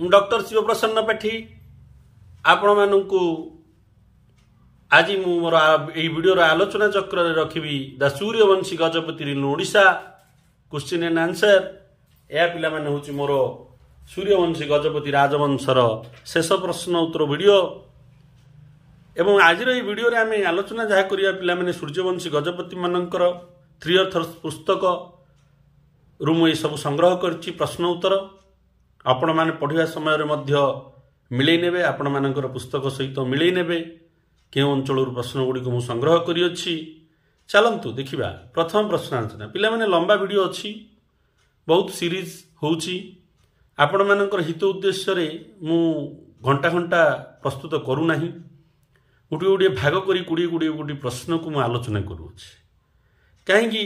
ମୁଁ ଡକ୍ଟର ଶିବପ୍ରସନ୍ନ ପାଠୀ ଆପଣମାନଙ୍କୁ ଆଜି ମୁଁ ମୋର ଏଇ ଭିଡ଼ିଓର ଆଲୋଚନା ଚକ୍ରରେ ରଖିବି ଦ ସୂର୍ଯ୍ୟବଂଶୀ ଗଜପତି ରିନ୍ ଓଡ଼ିଶା କ୍ୱେଶ୍ଚିନ୍ ଆଣ୍ଡ ଆନ୍ସର ଏହା ପିଲାମାନେ ହେଉଛି ମୋର ସୂର୍ଯ୍ୟବଂଶୀ ଗଜପତି ରାଜବଂଶର ଶେଷ ପ୍ରଶ୍ନ ଉତ୍ତର ଭିଡ଼ିଓ ଏବଂ ଆଜିର ଏହି ଭିଡ଼ିଓରେ ଆମେ ଆଲୋଚନା ଯାହା କରିବା ପିଲାମାନେ ସୂର୍ଯ୍ୟବଂଶୀ ଗଜପତିମାନଙ୍କର ଥ୍ରୀ ଅର୍ଥର୍ସ ପୁସ୍ତକରୁ ମୁଁ ଏସବୁ ସଂଗ୍ରହ କରିଛି ପ୍ରଶ୍ନ ଉତ୍ତର ଆପଣମାନେ ପଢ଼ିବା ସମୟରେ ମଧ୍ୟ ମିଳେଇ ନେବେ ଆପଣମାନଙ୍କର ପୁସ୍ତକ ସହିତ ମିଳେଇ ନେବେ କେଉଁ ଅଞ୍ଚଳରୁ ପ୍ରଶ୍ନଗୁଡ଼ିକୁ ମୁଁ ସଂଗ୍ରହ କରିଅଛି ଚାଲନ୍ତୁ ଦେଖିବା ପ୍ରଥମ ପ୍ରଶ୍ନ ଆଲୋଚନା ପିଲାମାନେ ଲମ୍ବା ଭିଡ଼ିଓ ଅଛି ବହୁତ ସିରିଜ୍ ହେଉଛି ଆପଣମାନଙ୍କର ହିତ ଉଦ୍ଦେଶ୍ୟରେ ମୁଁ ଘଣ୍ଟା ଘଣ୍ଟା ପ୍ରସ୍ତୁତ କରୁନାହିଁ ଗୋଟିଏ ଗୋଟିଏ ଭାଗ କରି କୋଡ଼ିଏ କୋଡ଼ିଏ ଗୋଟି ପ୍ରଶ୍ନକୁ ମୁଁ ଆଲୋଚନା କରୁଅଛି କାହିଁକି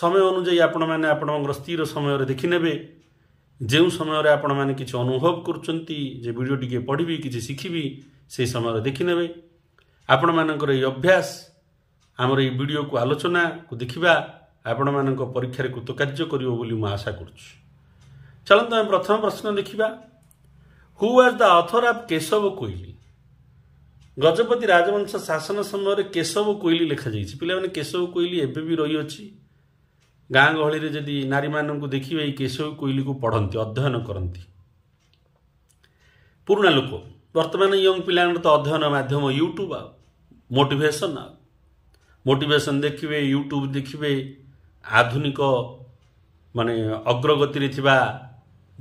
ସମୟ ଅନୁଯାୟୀ ଆପଣମାନେ ଆପଣଙ୍କର ସ୍ଥିର ସମୟରେ ଦେଖିନେବେ ଯେଉଁ ସମୟରେ ଆପଣମାନେ କିଛି ଅନୁଭବ କରୁଛନ୍ତି ଯେ ଭିଡ଼ିଓ ଟିକିଏ ପଢ଼ିବି କିଛି ଶିଖିବି ସେହି ସମୟରେ ଦେଖିନେବେ ଆପଣମାନଙ୍କର ଏଇ ଅଭ୍ୟାସ ଆମର ଏଇ ଭିଡ଼ିଓକୁ ଆଲୋଚନାକୁ ଦେଖିବା ଆପଣମାନଙ୍କ ପରୀକ୍ଷାରେ କୃତକାର୍ଯ୍ୟ କରିବ ବୋଲି ମୁଁ ଆଶା କରୁଛି ଚାଲନ୍ତୁ ଆମେ ପ୍ରଥମ ପ୍ରଶ୍ନ ଦେଖିବା ହୁ ଆର୍ ଦ ଅଥର ଅଫ୍ କେଶବ କୋଇଲି ଗଜପତି ରାଜବଂଶ ଶାସନ ସମୟରେ କେଶବ କୋଇଲି ଲେଖାଯାଇଛି ପିଲାମାନେ କେଶବ କୋଇଲି ଏବେ ବି ରହିଅଛି ଗାଁ ଗହଳିରେ ଯଦି ନାରୀମାନଙ୍କୁ ଦେଖିବେ ଏଇ କେଶବ କୋଇଲିକୁ ପଢ଼ନ୍ତି ଅଧ୍ୟୟନ କରନ୍ତି ପୁରୁଣା ଲୋକ ବର୍ତ୍ତମାନ ୟଙ୍ଗ ପିଲାଙ୍କର ତ ଅଧ୍ୟୟନ ମାଧ୍ୟମ ୟୁଟ୍ୟୁବ୍ ଆଉ ମୋଟିଭେସନ୍ ଆଉ ମୋଟିଭେସନ୍ ଦେଖିବେ ୟୁଟ୍ୟୁବ୍ ଦେଖିବେ ଆଧୁନିକ ମାନେ ଅଗ୍ରଗତିରେ ଥିବା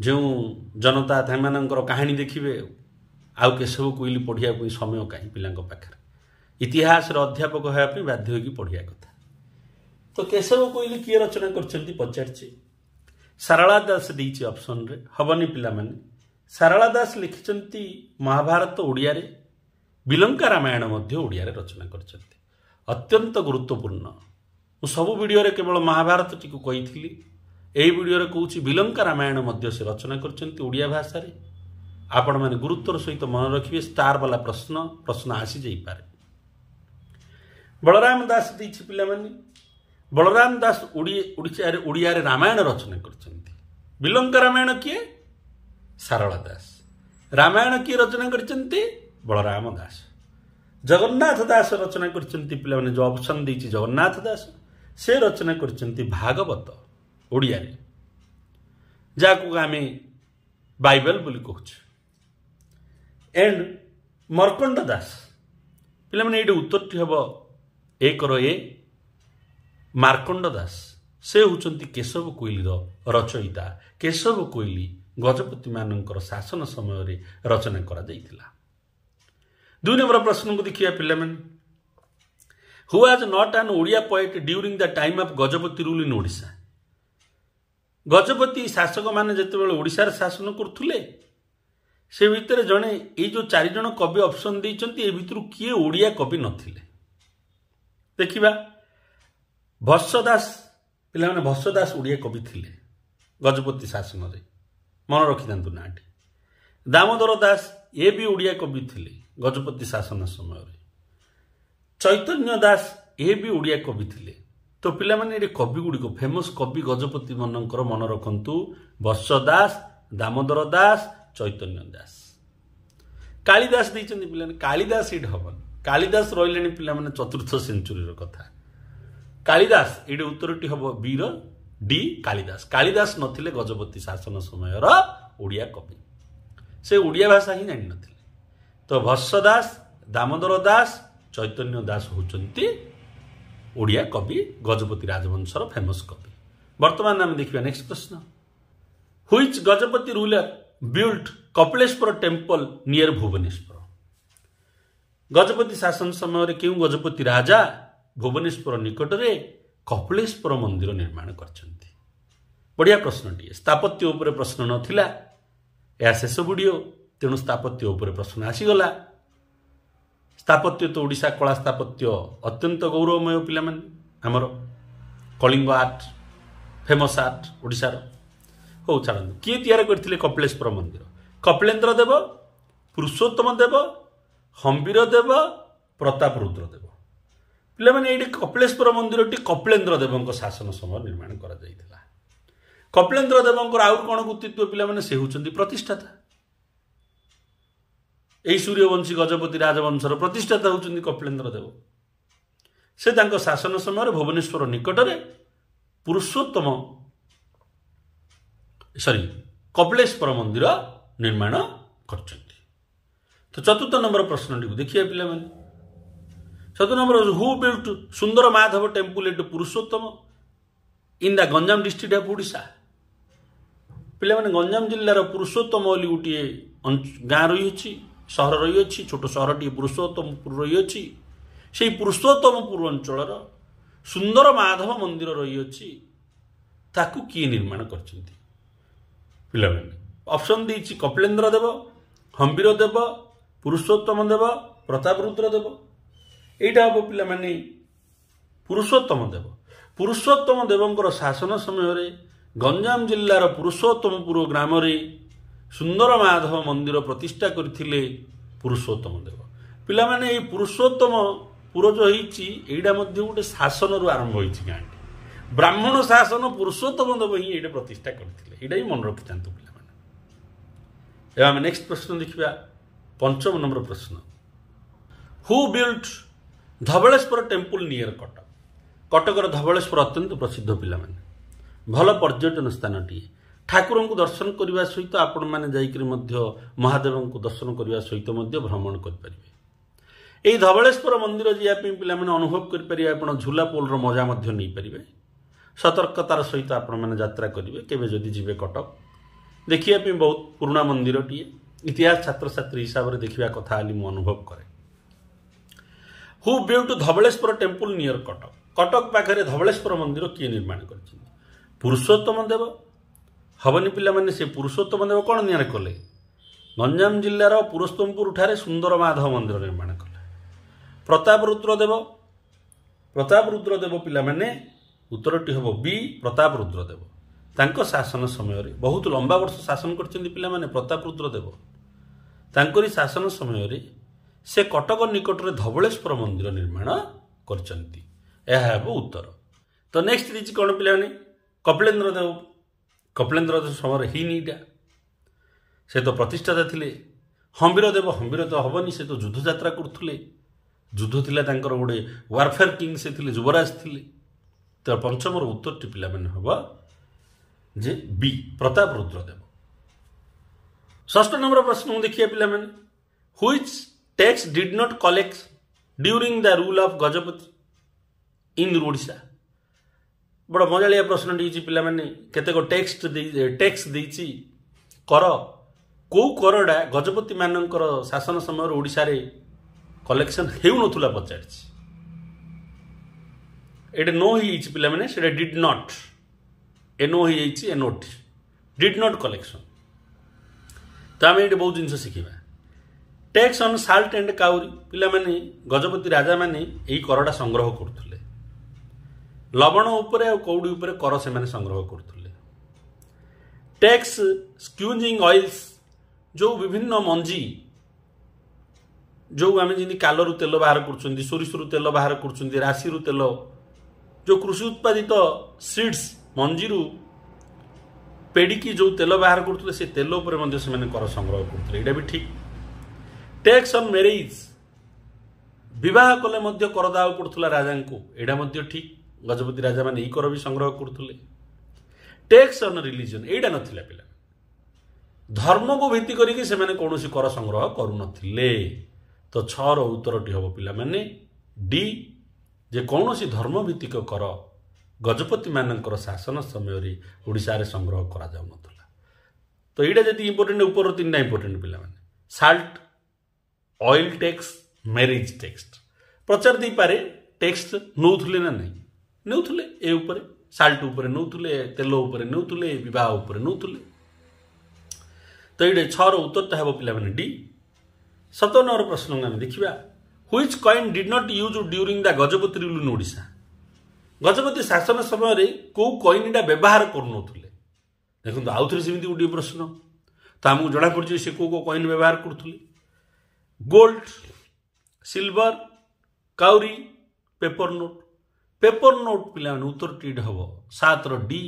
ଯେଉଁ ଜନତା ସେମାନଙ୍କର କାହାଣୀ ଦେଖିବେ ଆଉ କେଶବ କୋଇଲି ପଢ଼ିବା ପାଇଁ ସମୟ କାହିଁ ପିଲାଙ୍କ ପାଖରେ ଇତିହାସର ଅଧ୍ୟାପକ ହେବା ପାଇଁ ବାଧ୍ୟ ହୋଇକି ପଢ଼ିବା କଥା ତ କେଶବ କୋଇଲି କିଏ ରଚନା କରିଛନ୍ତି ପଚାରିଛି ସାରଳା ଦାସ ଦେଇଛି ଅପସନରେ ହେବନି ପିଲାମାନେ ସାରଳା ଦାସ ଲେଖିଛନ୍ତି ମହାଭାରତ ଓଡ଼ିଆରେ ବିଲଙ୍କା ରାମାୟଣ ମଧ୍ୟ ଓଡ଼ିଆରେ ରଚନା କରିଛନ୍ତି ଅତ୍ୟନ୍ତ ଗୁରୁତ୍ୱପୂର୍ଣ୍ଣ ମୁଁ ସବୁ ଭିଡ଼ିଓରେ କେବଳ ମହାଭାରତଟିକୁ କହିଥିଲି ଏହି ଭିଡ଼ିଓରେ କହୁଛି ବିଲଙ୍କା ରାମାୟଣ ମଧ୍ୟ ସେ ରଚନା କରିଛନ୍ତି ଓଡ଼ିଆ ଭାଷାରେ ଆପଣମାନେ ଗୁରୁତ୍ୱର ସହିତ ମନେ ରଖିବେ ଷ୍ଟାର୍ ବାଲା ପ୍ରଶ୍ନ ପ୍ରଶ୍ନ ଆସିଯାଇପାରେ ବଳରାମ ଦାସ ଦେଇଛି ପିଲାମାନେ ବଳରାମ ଦାସ ଓଡ଼ିଶାରେ ଓଡ଼ିଆରେ ରାମାୟଣ ରଚନା କରିଛନ୍ତି ବିଲଙ୍କ ରାମାୟଣ କିଏ ସାରଳା ଦାସ ରାମାୟଣ କିଏ ରଚନା କରିଛନ୍ତି ବଳରାମ ଦାସ ଜଗନ୍ନାଥ ଦାସ ରଚନା କରିଛନ୍ତି ପିଲାମାନେ ଯେଉଁ ଅପସନ୍ ଦେଇଛି ଜଗନ୍ନାଥ ଦାସ ସେ ରଚନା କରିଛନ୍ତି ଭାଗବତ ଓଡ଼ିଆରେ ଯାହାକୁ ଆମେ ବାଇବେଲ ବୋଲି କହୁଛୁ ଏଣ୍ଡ ମର୍କଣ୍ଡ ଦାସ ପିଲାମାନେ ଏଇଠି ଉତ୍ତରଟି ହେବ ଏକର ଏ ମାର୍କଣ୍ଡ ଦାସ ସେ ହେଉଛନ୍ତି କେଶବ କୋଇଲିର ରଚୟିତା କେଶବ କୋଇଲି ଗଜପତିମାନଙ୍କର ଶାସନ ସମୟରେ ରଚନା କରାଯାଇଥିଲା ଦୁଇ ନମ୍ବର ପ୍ରଶ୍ନକୁ ଦେଖିବା ପିଲାମାନେ ହୁ was not an Odia poet during the time of Gajapati rule in Odisha Gajapati ଶାସକମାନେ ଯେତେବେଳେ ଓଡ଼ିଶାରେ ଶାସନ କରୁଥିଲେ ସେ ଭିତରେ ଜଣେ ଏଇ ଯେଉଁ ଚାରିଜଣ କବି ଅପସନ୍ ଦେଇଛନ୍ତି ଏ ଭିତରୁ କିଏ ଓଡ଼ିଆ କବି ନଥିଲେ ଦେଖିବା ଭର୍ଷ ଦାସ ପିଲାମାନେ ଭର୍ଷ ଦାସ ଓଡ଼ିଆ କବି ଥିଲେ ଗଜପତି ଶାସନରେ ମନେ ରଖିଥାନ୍ତୁ ନାଁଟି ଦାମୋଦର ଦାସ ଏ ବି ଓଡ଼ିଆ କବି ଥିଲେ ଗଜପତି ଶାସନ ସମୟରେ ଚୈତନ୍ୟ ଦାସ ଏ ବି ଓଡ଼ିଆ କବି ଥିଲେ ତ ପିଲାମାନେ ଏଠି କବିଗୁଡ଼ିକ ଫେମସ୍ କବି ଗଜପତିମାନଙ୍କର ମନେ ରଖନ୍ତୁ ବର୍ଷ ଦାସ ଦାମୋଦର ଦାସ ଚୈତନ୍ୟ ଦାସ କାଳିଦାସ ଦେଇଛନ୍ତି ପିଲାମାନେ କାଳିଦାସ ଏଇଠି ହେବନି କାଳିଦାସ ରହିଲେଣି ପିଲାମାନେ ଚତୁର୍ଥ ସେଞ୍ଚୁରୀର କଥା কালিদাস এটি উত্তরটি হব বীর ডি কালিদাস কালিদাস নথিলে গজপতি শাসন সময়র ওড়িয়া কবি সে ওড়িয়া ভাষা হি জানি নথিলে তো ভস্য দাস দামোদর দাস চৈতন্য দাস হচ্ছেন ওড়িয়া কবি গজপতি রাজবংশর ফেমস কবি বর্তমান আমি দেখিবা নেক্সট প্রশ্ন which Gajapati ruler built Kapileswar temple near Bhubaneswar Gajapati শাসন সময়ের কেউ গজপতি রাজা ଭୁବନେଶ୍ୱର ନିକଟରେ କପିଳେଶ୍ୱର ମନ୍ଦିର ନିର୍ମାଣ କରିଛନ୍ତି ବଢ଼ିଆ ପ୍ରଶ୍ନଟିଏ ସ୍ଥାପତ୍ୟ ଉପରେ ପ୍ରଶ୍ନ ନଥିଲା ଏହା ଶେଷ ଭିଡ଼ିଓ ତେଣୁ ସ୍ଥାପତ୍ୟ ଉପରେ ପ୍ରଶ୍ନ ଆସିଗଲା ସ୍ଥାପତ୍ୟ ତ ଓଡ଼ିଶା କଳା ସ୍ଥାପତ୍ୟ ଅତ୍ୟନ୍ତ ଗୌରବମୟ ପିଲାମାନେ ଆମର କଳିଙ୍ଗ ଆର୍ଟ ଫେମସ୍ ଆର୍ଟ ଓଡ଼ିଶାର ହଉ ଛାଡ଼ନ୍ତୁ କିଏ ତିଆରି କରିଥିଲେ କପିଳେଶ୍ୱର ମନ୍ଦିର କପିଳେନ୍ଦ୍ର ଦେବ ପୁରୁଷୋତ୍ତମ ଦେବ ହମ୍ବୀର ଦେବ ପ୍ରତାପ ରୁଦ୍ର ଦେବ ପିଲାମାନେ ଏଇଠି କପିଳେଶ୍ୱର ମନ୍ଦିରଟି କପିଳେନ୍ଦ୍ର ଦେବଙ୍କ ଶାସନ ସମୟରେ ନିର୍ମାଣ କରାଯାଇଥିଲା କପିଳେନ୍ଦ୍ର ଦେବଙ୍କର ଆଉ କ'ଣ କୃତିତ୍ୱ ପିଲାମାନେ ସେ ହେଉଛନ୍ତି ପ୍ରତିଷ୍ଠାତା ଏହି ସୂର୍ଯ୍ୟବଂଶୀ ଗଜପତି ରାଜବଂଶର ପ୍ରତିଷ୍ଠାତା ହେଉଛନ୍ତି କପିଳେନ୍ଦ୍ର ଦେବ ସେ ତାଙ୍କ ଶାସନ ସମୟରେ ଭୁବନେଶ୍ୱର ନିକଟରେ ପୁରୁଷୋତ୍ତମ ସରି କପିଳେଶ୍ୱର ମନ୍ଦିର ନିର୍ମାଣ କରିଛନ୍ତି ତ ଚତୁର୍ଥ ନମ୍ବର ପ୍ରଶ୍ନଟିକୁ ଦେଖିବା ପିଲାମାନେ ସେଥିରେ ଆମର who built Sundar Madhab temple ଏଠୁ ପୁରୁଷୋତ୍ତମ ଇନ୍ ଦା ଗଞ୍ଜାମ ଡିଷ୍ଟ୍ରିକ୍ଟ ଅଫ୍ ଓଡ଼ିଶା ପିଲାମାନେ ଗଞ୍ଜାମ ଜିଲ୍ଲାର ପୁରୁଷୋତ୍ତମ ବୋଲି ଗୋଟିଏ ଗାଁ ରହିଅଛି ସହର ରହିଅଛି ଛୋଟ ସହରଟିଏ ପୁରୁଷୋତ୍ତମପୁର ରହିଅଛି ସେହି ପୁରୁଷୋତ୍ତମପୁର ଅଞ୍ଚଳର ସୁନ୍ଦର ମାଧବ ମନ୍ଦିର ରହିଅଛି ତାକୁ କିଏ ନିର୍ମାଣ କରିଛନ୍ତି ପିଲାମାନେ ଅପସନ୍ ଦେଇଛି କପିଳେନ୍ଦ୍ର ଦେବ ହମ୍ବୀର ଦେବ ପୁରୁଷୋତ୍ତମ ଦେବ ପ୍ରତାପ ରୁଦ୍ର ଦେବ ଏଇଟା ହେବ ପିଲାମାନେ ପୁରୁଷୋତ୍ତମ ଦେବ ପୁରୁଷୋତ୍ତମ ଦେବଙ୍କର ଶାସନ ସମୟରେ ଗଞ୍ଜାମ ଜିଲ୍ଲାର ପୁରୁଷୋତ୍ତମପୁର ଗ୍ରାମରେ ସୁନ୍ଦର ମାଧବ ମନ୍ଦିର ପ୍ରତିଷ୍ଠା କରିଥିଲେ ପୁରୁଷୋତ୍ତମ ଦେବ ପିଲାମାନେ ଏଇ ପୁରୁଷୋତ୍ତମ ପୁର ଯେଉଁ ହେଇଛି ଏଇଟା ମଧ୍ୟ ଗୋଟେ ଶାସନରୁ ଆରମ୍ଭ ହୋଇଛି ଗାଁଟି ବ୍ରାହ୍ମଣ ଶାସନ ପୁରୁଷୋତ୍ତମ ଦେବ ହିଁ ଏଇଟା ପ୍ରତିଷ୍ଠା କରିଥିଲେ ଏଇଟା ହିଁ ମନେ ରଖିଥାନ୍ତୁ ପିଲାମାନେ ଏବେ ଆମେ ନେକ୍ସଟ ପ୍ରଶ୍ନ ଦେଖିବା ପଞ୍ଚମ ନମ୍ବର ପ୍ରଶ୍ନ who built Dhabaleswar temple near Cuttack କଟକର ଧବଳେଶ୍ୱର ଅତ୍ୟନ୍ତ ପ୍ରସିଦ୍ଧ ପିଲାମାନେ ଭଲ ପର୍ଯ୍ୟଟନ ସ୍ଥାନଟିଏ ଠାକୁରଙ୍କୁ ଦର୍ଶନ କରିବା ସହିତ ଆପଣମାନେ ଯାଇକରି ମଧ୍ୟ ମହାଦେବଙ୍କୁ ଦର୍ଶନ କରିବା ସହିତ ମଧ୍ୟ ଭ୍ରମଣ କରିପାରିବେ ଏହି ଧବଳେଶ୍ୱର ମନ୍ଦିର ଯିବା ପାଇଁ ପିଲାମାନେ ଅନୁଭବ କରିପାରିବେ ଆପଣ ଝୁଲା ପୋଲର ମଜା ମଧ୍ୟ ନେଇପାରିବେ ସତର୍କତାର ସହିତ ଆପଣମାନେ ଯାତ୍ରା କରିବେ କେବେ ଯଦି ଯିବେ କଟକ ଦେଖିବା ପାଇଁ ବହୁତ ପୁରୁଣା ମନ୍ଦିରଟିଏ ଇତିହାସ ଛାତ୍ରଛାତ୍ରୀ ହିସାବରେ ଦେଖିବା କଥା ବୋଲି ମୁଁ ଅନୁଭବ କରେ who built Dhabaleswar temple near Cuttack Cuttack ପାଖରେ ଧବଳେଶ୍ୱର ମନ୍ଦିର କିଏ ନିର୍ମାଣ କରିଛନ୍ତି ପୁରୁଷୋତ୍ତମ ଦେବ ହେବନି ପିଲାମାନେ ସେ ପୁରୁଷୋତ୍ତମ ଦେବ କ'ଣ ନିଆଁରେ କଲେ ଗଞ୍ଜାମ ଜିଲ୍ଲାର ପୁରୁଷୋତ୍ତମପୁରଠାରେ ସୁନ୍ଦର ମାଧବ ମନ୍ଦିର ନିର୍ମାଣ କଲେ ପ୍ରତାପ ରୁଦ୍ରଦେବ ପ୍ରତାପ ରୁଦ୍ରଦେବ ପିଲାମାନେ ଉତ୍ତରଟି ହେବ ବି ପ୍ରତାପ ରୁଦ୍ରଦେବ ତାଙ୍କ ଶାସନ ସମୟରେ ବହୁତ ଲମ୍ବା ବର୍ଷ ଶାସନ କରିଛନ୍ତି ପିଲାମାନେ ପ୍ରତାପ ରୁଦ୍ରଦେବ ତାଙ୍କରି ଶାସନ ସମୟରେ ସେ କଟକ ନିକଟରେ ଧବଳେଶ୍ୱର ମନ୍ଦିର ନିର୍ମାଣ କରିଛନ୍ତି ଏହା ହେବ ଉତ୍ତର ତ ନେକ୍ସଟ ଦେଇଛି କ'ଣ ପିଲାମାନେ କପିଳେନ୍ଦ୍ର ଦେବ କପିଳେନ୍ଦ୍ର ଦେବ ସମୟରେ ହିଁ ନିଟା ସେ ତ ପ୍ରତିଷ୍ଠାତା ଥିଲେ ହମ୍ବୀର ଦେବ ହମ୍ବୀର ତ ହେବନି ସେ ତ ଯୁଦ୍ଧ ଯାତ୍ରା କରୁଥିଲେ ଯୁଦ୍ଧ ଥିଲା ତାଙ୍କର ଗୋଟେ ୱାରଫେୟାର କିଙ୍ଗ ସେ ଥିଲେ ଯୁବରାଜ ଥିଲେ ତ ପଞ୍ଚମର ଉତ୍ତରଟି ପିଲାମାନେ ହେବ ଯେ ବି ପ୍ରତାପ ରୁଦ୍ରଦେବ ଷଷ୍ଠ ନମ୍ବର ପ୍ରଶ୍ନକୁ ଦେଖିବା ପିଲାମାନେ which tax did not collect during the rule of Gajapati in Odisha. ବଡ଼ ମଜାଳିଆ ପ୍ରଶ୍ନଟି ହେଇଛି ପିଲାମାନେ କେତେକ ଟେକ୍ସଟ ଦେଇ ଟେକ୍ସ ଦେଇଛି କର କେଉଁ କରଟା ଗଜପତିମାନଙ୍କର ଶାସନ ସମୟରେ ଓଡ଼ିଶାରେ କଲେକ୍ସନ୍ ହେଉନଥିଲା ପଚାରିଛି ଏଇଟା ନୋ ହେଇଯାଇଛି ପିଲାମାନେ ସେଇଟା ଡିଡ୍ ନଟ୍ ଏନ୍ଓ ହେଇଯାଇଛି ଏନ୍ଓଟି ଡିଡ୍ ନଟ୍ କଲେକ୍ସନ୍ ତ ଆମେ ଏଇଠି ବହୁତ ଜିନିଷ ଶିଖିବା tax on salt and cowrie ପିଲାମାନେ ଗଜପତି ରାଜାମାନେ ଏହି କରଟା ସଂଗ୍ରହ କରୁଥିଲେ ଲବଣ ଉପରେ ଆଉ କଉଡ଼ି ଉପରେ କର ସେମାନେ ସଂଗ୍ରହ କରୁଥିଲେ ଟେକ୍ସ ସ୍କ୍ୟୁଜିଂ ଅଏଲ୍ସ ଯେଉଁ ବିଭିନ୍ନ ମଞ୍ଜି ଯେଉଁ ଆମେ ଯେମିତି କାଲରୁ ତେଲ ବାହାର କରୁଛନ୍ତି ସୋରିଷରୁ ତେଲ ବାହାର କରୁଛନ୍ତି ରାଶିରୁ ତେଲ ଯେଉଁ କୃଷି ଉତ୍ପାଦିତ ସିଡ୍ସ ମଞ୍ଜିରୁ ପେଡ଼ିକି ଯେଉଁ ତେଲ ବାହାର କରୁଥିଲେ ସେ ତେଲ ଉପରେ ମଧ୍ୟ ସେମାନେ କର ସଂଗ୍ରହ କରୁଥିଲେ ଏଇଟା ବି ଠିକ୍ ଟେକ୍ ସମ୍ ମ୍ୟାରେଜ୍ ବିବାହ କଲେ ମଧ୍ୟ କର ଦେବାକୁ ପଡ଼ୁଥିଲା ରାଜାଙ୍କୁ ଏଇଟା ମଧ୍ୟ ଠିକ୍ ଗଜପତି ରାଜାମାନେ ଏଇ କର ବି ସଂଗ୍ରହ କରୁଥିଲେ ଟେକ୍ସ ଅନ୍ ରିଲିଜନ୍ ଏଇଟା ନଥିଲା ପିଲା ଧର୍ମକୁ ଭିତ୍ତି କରିକି ସେମାନେ କୌଣସି କର ସଂଗ୍ରହ କରୁନଥିଲେ ତ ଛଅର ଉତ୍ତରଟି ହେବ ପିଲାମାନେ ଡି ଯେ କୌଣସି ଧର୍ମ ଭିତ୍ତିକ କର ଗଜପତିମାନଙ୍କର ଶାସନ ସମୟରେ ଓଡ଼ିଶାରେ ସଂଗ୍ରହ କରାଯାଉନଥିଲା ତ ଏଇଟା ଯଦି ଇମ୍ପୋର୍ଟେଣ୍ଟ ଉପର ତିନିଟା ଇମ୍ପୋର୍ଟେଣ୍ଟ ପିଲାମାନେ salt oil tax marriage tax ପ୍ରଚାର ଦେଇପାରେ ଟେକ୍ସଟ ନେଉଥିଲେ ନା ନାହିଁ ନେଉଥିଲେ ଏ ଉପରେ ସାଲ୍ଟ ଉପରେ ନେଉଥିଲେ ତେଲ ଉପରେ ନେଉଥିଲେ ବିବାହ ଉପରେ ନେଉଥିଲେ ତ ଏଇଠି ଛଅର ଉତ୍ତରଟା ହେବ ପିଲାମାନେ ଡି ସତ ନଅର ପ୍ରଶ୍ନକୁ ଆମେ ଦେଖିବା which coin did not use during the Gajapati ରୁଲୁନ୍ ଓଡ଼ିଶା ଗଜପତି ଶାସନ ସମୟରେ କେଉଁ କଏନ୍ଟା ବ୍ୟବହାର କରୁନଥିଲେ ଦେଖନ୍ତୁ ଆଉଥରେ ସେମିତି ଗୋଟିଏ ପ୍ରଶ୍ନ ତ ଆମକୁ ଜଣାପଡ଼ୁଛି ସେ କେଉଁ କେଉଁ କଏନ୍ ବ୍ୟବହାର କରୁଥିଲେ gold silver cowrie paper note paper note ପିଲାମାନେ ଉତ୍ତର ଟିଡ୍ ହେବ ସାତର ଡି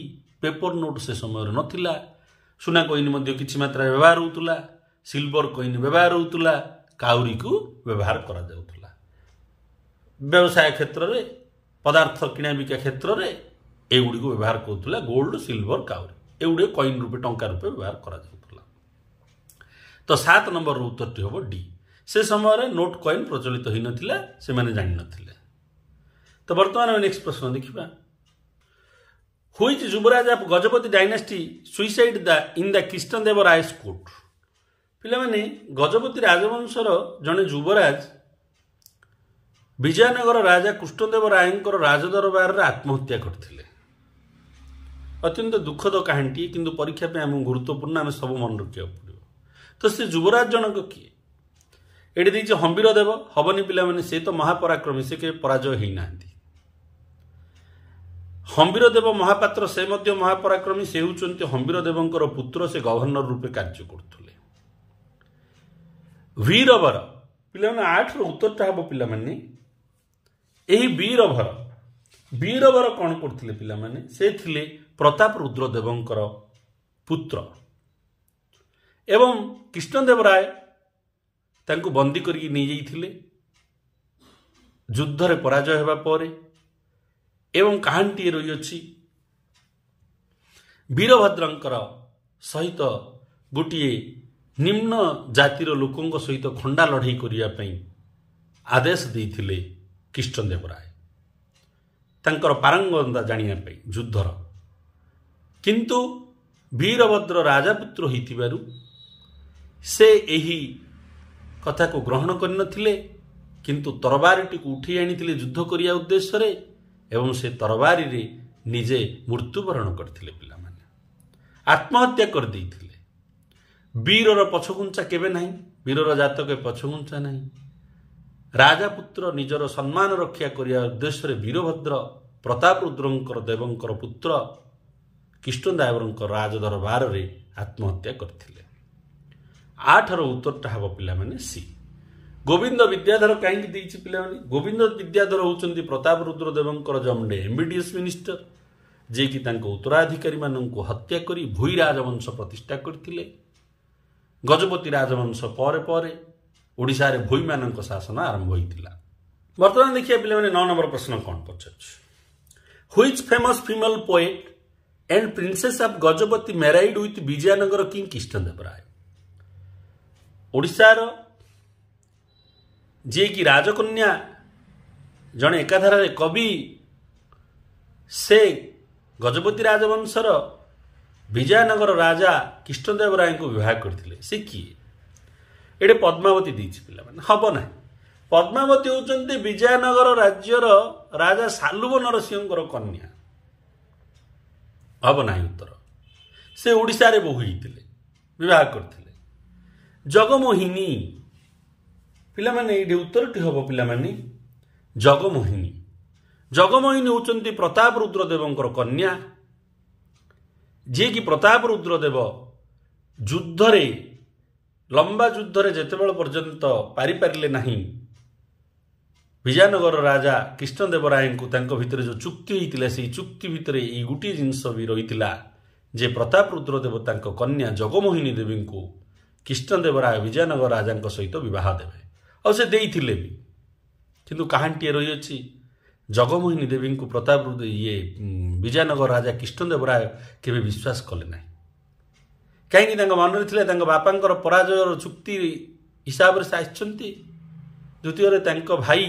ପେପର ନୋଟ୍ ସେ ସମୟରେ ନଥିଲା ସୁନା କଇନ ମଧ୍ୟ କିଛି ମାତ୍ରାରେ ବ୍ୟବହାର ହେଉଥିଲା ସିଲଭର କଇନ ବ୍ୟବହାର ହେଉଥିଲା କାଉରିକୁ ବ୍ୟବହାର କରାଯାଉଥିଲା ବ୍ୟବସାୟ କ୍ଷେତ୍ରରେ ପଦାର୍ଥ କିଣା ବିକା କ୍ଷେତ୍ରରେ ଏଗୁଡ଼ିକୁ ବ୍ୟବହାର କରୁଥିଲା ଗୋଲ୍ଡ ସିଲଭର କାଉରି ଏଗୁଡ଼ିକ କଇନ ରୂପେ ଟଙ୍କା ରୂପେ ବ୍ୟବହାର କରାଯାଉଥିଲା ତ ସାତ ନମ୍ବରର ଉତ୍ତରଟି ହେବ ଡି ସେ ସମୟରେ ନୋଟ୍ କଏନ୍ ପ୍ରଚଳିତ ହୋଇନଥିଲା ସେମାନେ ଜାଣିନଥିଲେ ତ ବର୍ତ୍ତମାନ ଆମେ ନେକ୍ସଟ ପ୍ରଶ୍ନ ଦେଖିବା which Yuvraj of Gajapati dynasty suicide the in the Krishnadeva ରାୟସ୍ court ପିଲାମାନେ ଗଜପତି ରାଜବଂଶର ଜଣେ ଯୁବରାଜ ବିଜୟନଗର ରାଜା କୃଷ୍ଣଦେବ ରାୟଙ୍କର ରାଜଦରବାରରେ ଆତ୍ମହତ୍ୟା କରିଥିଲେ ଅତ୍ୟନ୍ତ ଦୁଃଖଦ କାହାଣୀଟି କିନ୍ତୁ ପରୀକ୍ଷା ପାଇଁ ଆମକୁ ଗୁରୁତ୍ୱପୂର୍ଣ୍ଣ ଆମେ ସବୁ ମନେ ରଖିବାକୁ ପଡ଼ିବ ତ ସେ ଯୁବରାଜ ଜଣକ କିଏ ଏଠି ଦେଇଛି ହମ୍ବୀର ଦେବ ହବନି ପିଲାମାନେ ସେ ତ ମହାପରାକ୍ରମୀ ସେ କେବେ ପରାଜୟ ହେଇନାହାନ୍ତି ହମ୍ବୀର ଦେବ ମହାପାତ୍ର ସେ ମଧ୍ୟ ମହାପରାକ୍ରମୀ ସେ ହେଉଛନ୍ତି ହମ୍ବୀର ଦେବଙ୍କର ପୁତ୍ର ସେ ଗଭର୍ଣ୍ଣର ରୂପେ କାର୍ଯ୍ୟ କରୁଥିଲେ ବୀରଭର ପିଲାମାନେ ଆଠର ଉତ୍ତରଟା ହେବ ପିଲାମାନେ ଏହି ବୀରଭର ବୀରଭର କ'ଣ କରୁଥିଲେ ପିଲାମାନେ ସେ ଥିଲେ ପ୍ରତାପ ରୁଦ୍ରଦେବଙ୍କର ପୁତ୍ର ଏବଂ କ୍ରିଷ୍ଣଦେବ ରାୟ ତାଙ୍କୁ ବନ୍ଦୀ କରିକି ନେଇଯାଇଥିଲେ ଯୁଦ୍ଧରେ ପରାଜୟ ହେବା ପରେ ଏବଂ କାହାଣୀଟିଏ ରହିଅଛି ବୀରଭଦ୍ରଙ୍କର ସହିତ ଗୋଟିଏ ନିମ୍ନ ଜାତିର ଲୋକଙ୍କ ସହିତ ଖଣ୍ଡା ଲଢ଼େଇ କରିବା ପାଇଁ ଆଦେଶ ଦେଇଥିଲେ କିଷ୍ଣଦେବ ରାୟ ତାଙ୍କର ପାରଙ୍ଗନ୍ଦା ଜାଣିବା ପାଇଁ ଯୁଦ୍ଧର କିନ୍ତୁ ବୀରଭଦ୍ର ରାଜାପୁତ୍ର ହୋଇଥିବାରୁ ସେ ଏହି କଥାକୁ ଗ୍ରହଣ କରିନଥିଲେ କିନ୍ତୁ ତରବାରୀଟିକୁ ଉଠେଇ ଆଣିଥିଲେ ଯୁଦ୍ଧ କରିବା ଉଦ୍ଦେଶ୍ୟରେ ଏବଂ ସେ ତରବାରୀରେ ନିଜେ ମୃତ୍ୟୁବରଣ କରିଥିଲେ ପିଲାମାନେ ଆତ୍ମହତ୍ୟା କରିଦେଇଥିଲେ ବୀରର ପଛଘୁଞ୍ଚା କେବେ ନାହିଁ ବୀରର ଜାତକ ପଛଘୁଞ୍ଚା ନାହିଁ ରାଜାପୁତ୍ର ନିଜର ସମ୍ମାନ ରକ୍ଷା କରିବା ଉଦ୍ଦେଶ୍ୟରେ ବୀରଭଦ୍ର ପ୍ରତାପ ରୁଦ୍ରଙ୍କର ଦେବଙ୍କର ପୁତ୍ର କିଷ୍ଣଦାୟବରଙ୍କ ରାଜଦରବାରରେ ଆତ୍ମହତ୍ୟା କରିଥିଲେ ଆଠର ଉତ୍ତରଟା ହେବ ପିଲାମାନେ ସି ଗୋବିନ୍ଦ ବିଦ୍ୟାଧର କାହିଁକି ଦେଇଛି ପିଲାମାନେ ଗୋବିନ୍ଦ ବିଦ୍ୟାଧର ହେଉଛନ୍ତି ପ୍ରତାପ ରୁଦ୍ରଦେବଙ୍କର ଜମଣ୍ଡେ ଏମ୍ବିଡିଏସ୍ ମିନିଷ୍ଟର ଯିଏକି ତାଙ୍କ ଉତ୍ତରାଧିକାରୀମାନଙ୍କୁ ହତ୍ୟା କରି ଭୂଇ ରାଜବଂଶ ପ୍ରତିଷ୍ଠା କରିଥିଲେ ଗଜପତି ରାଜବଂଶ ପରେ ପରେ ଓଡ଼ିଶାରେ ଭୂଇମାନଙ୍କ ଶାସନ ଆରମ୍ଭ ହୋଇଥିଲା ବର୍ତ୍ତମାନ ଦେଖିବା ପିଲାମାନେ ନଅ ନମ୍ବର ପ୍ରଶ୍ନ କ'ଣ ପଚାରୁଛି which famous female poet and princess of Gajapati married with Vijayanagar king Krishnadeva Raya ଓଡ଼ିଶାର ଯିଏକି ରାଜକନ୍ୟା ଜଣେ ଏକାଧାରାରେ କବି ସେ ଗଜପତି ରାଜବଂଶର ବିଜୟନଗର ରାଜା କିଷ୍ଣଦେବ ରାୟଙ୍କୁ ବିବାହ କରିଥିଲେ ସେ କିଏ ଏଠି ପଦ୍ମାବତୀ ଦେଇଛି ପିଲାମାନେ ହେବ ନାହିଁ ପଦ୍ମାବତୀ ହେଉଛନ୍ତି ବିଜୟନଗର ରାଜ୍ୟର ରାଜା ସାଲୁବ ନରସିଂହଙ୍କର କନ୍ୟା ହେବ ନାହିଁ ଉତ୍ତର ସେ ଓଡ଼ିଶାରେ ବୋହୁ ହୋଇଥିଲେ ବିବାହ କରିଥିଲେ ଜଗମୋହିନୀ ପିଲାମାନେ ଏଇଠି ଉତ୍ତରଟି ହେବ ପିଲାମାନେ ଜଗମୋହିନୀ ଜଗମୋହିନୀ ହେଉଛନ୍ତି ପ୍ରତାପ ରୁଦ୍ରଦେବଙ୍କର କନ୍ୟା ଯିଏକି ପ୍ରତାପ ରୁଦ୍ରଦେବ ଯୁଦ୍ଧରେ ଲମ୍ବା ଯୁଦ୍ଧରେ ଯେତେବେଳେ ପର୍ଯ୍ୟନ୍ତ ପାରିପାରିଲେ ନାହିଁ ବିଜାନଗର ରାଜା କ୍ରିଷ୍ଣଦେବ ରାୟଙ୍କୁ ତାଙ୍କ ଭିତରେ ଯେଉଁ ଚୁକ୍ତି ହୋଇଥିଲା ସେହି ଚୁକ୍ତି ଭିତରେ ଏଇ ଗୋଟିଏ ଜିନିଷ ବି ରହିଥିଲା ଯେ ପ୍ରତାପ ରୁଦ୍ରଦେବ ତାଙ୍କ କନ୍ୟା ଜଗମୋହିନୀ ଦେବୀଙ୍କୁ ରାୟ ବିଜୟନଗର ରାଜାଙ୍କ ସହିତ ବିବାହ ଦେବେ ଆଉ ସେ ଦେଇଥିଲେ ବି କିନ୍ତୁ କାହାଣୀଟିଏ ରହିଅଛି ଜଗମୋହିନୀ ଦେବୀଙ୍କୁ ପ୍ରତାପ ଇଏ ବିଜୟନଗର ରାଜା ରାୟ କେବେ ବିଶ୍ୱାସ କଲେ ନାହିଁ କାହିଁକି ତାଙ୍କ ମନରେ ଥିଲେ ତାଙ୍କ ବାପାଙ୍କର ପରାଜୟର ଚୁକ୍ତି ହିସାବରେ ସେ ଆସିଛନ୍ତି ଦ୍ୱିତୀୟରେ ତାଙ୍କ ଭାଇ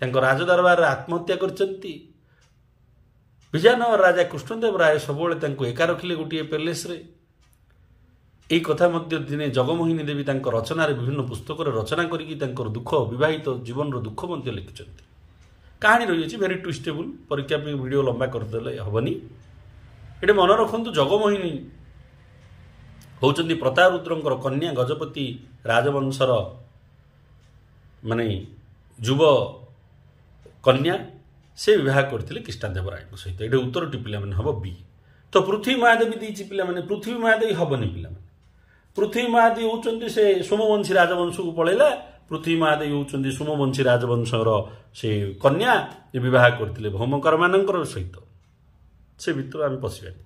ତାଙ୍କ ରାଜଦରବାରରେ ଆତ୍ମହତ୍ୟା କରିଛନ୍ତି ବିଜୟନଗର ରାଜା କୃଷ୍ଣଦେବ ରାୟ ସବୁବେଳେ ତାଙ୍କୁ ଏକା ରଖିଲେ ଗୋଟିଏ ପ୍ୟାଲେସ୍ରେ এই কথা মধ্যে দিনে জগমোহিনী দেবী তাঙ্ক রচনার বিভিন্ন পুস্তকের রচনা করি তাঙ্কর দুঃখ বিবাহিত জীবনর দুঃখ মধ্যে লিখিছেন কাহিনী রয়েছে ভেরি টুইস্টেবল পরীক্ষা পাই ভিডিও লম্বা করেদেলে হবনি এটা মনে রাখতু জগমোহিনী হচ্ছেন প্রতারুদ্রঙ্কর কন্যা গজপতি রাজবংশর মানে যুব কন্যা সে বিবাহ করে কৃষ্ণাদেব রায় সহ এটা উত্তরটি পিলা হব বি তো পৃথিবী মহাদেবী দিয়েছি পিলা পৃথিবী মহাদেবী হবনি পিলা ପୃଥିବୀ ମହାଦେବ ହେଉଛନ୍ତି ସେ ସୋମବଂଶୀ ରାଜବଂଶକୁ ପଳେଇଲା ପୃଥିବୀ ମହାଦେବୀ ହେଉଛନ୍ତି ସୋମବଂଶୀ ରାଜବଂଶର ସେ କନ୍ୟା ଯେ ବିବାହ କରିଥିଲେ ଭୌମକର ମାନଙ୍କର ସହିତ ସେ ଭିତରୁ ଆମେ ପଶିବାନି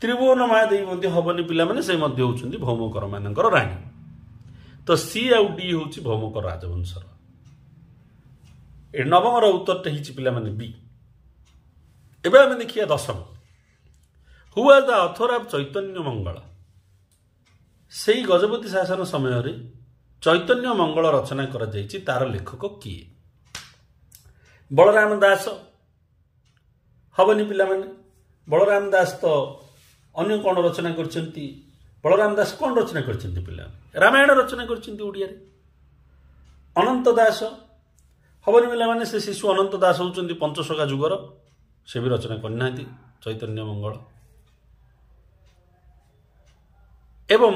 ତ୍ରିଭୁବନ ମହାଦେବୀ ମଧ୍ୟ ହେବନି ପିଲାମାନେ ସେ ମଧ୍ୟ ହେଉଛନ୍ତି ଭୌମକର ମାନଙ୍କର ରାଣୀ ତ ସି ଆଉ ଡି ହେଉଛି ଭୌମକର ରାଜବଂଶର ଏ ନବମର ଉତ୍ତରଟା ହେଇଛି ପିଲାମାନେ ବି ଏବେ ଆମେ ଦେଖିବା ଦଶମ ହୁଆ ଦ ଅଥର ଚୈତନ୍ୟ ମଙ୍ଗଳ ସେଇ ଗଜପତି ଶାସନ ସମୟରେ ଚୈତନ୍ୟ ମଙ୍ଗଳ ରଚନା କରାଯାଇଛି ତାର ଲେଖକ କିଏ ବଳରାମ ଦାସ ହେବନି ପିଲାମାନେ ବଳରାମ ଦାସ ତ ଅନ୍ୟ କ'ଣ ରଚନା କରିଛନ୍ତି ବଳରାମ ଦାସ କ'ଣ ରଚନା କରିଛନ୍ତି ପିଲା ରାମାୟଣ ରଚନା କରିଛନ୍ତି ଓଡ଼ିଆରେ ଅନନ୍ତ ଦାସ ହେବନି ପିଲାମାନେ ସେ ଶିଶୁ ଅନନ୍ତ ଦାସ ହେଉଛନ୍ତି ପଞ୍ଚସଖା ଯୁଗର ସେ ବି ରଚନା କରିନାହାନ୍ତି ଚୈତନ୍ୟ ମଙ୍ଗଳ ଏବଂ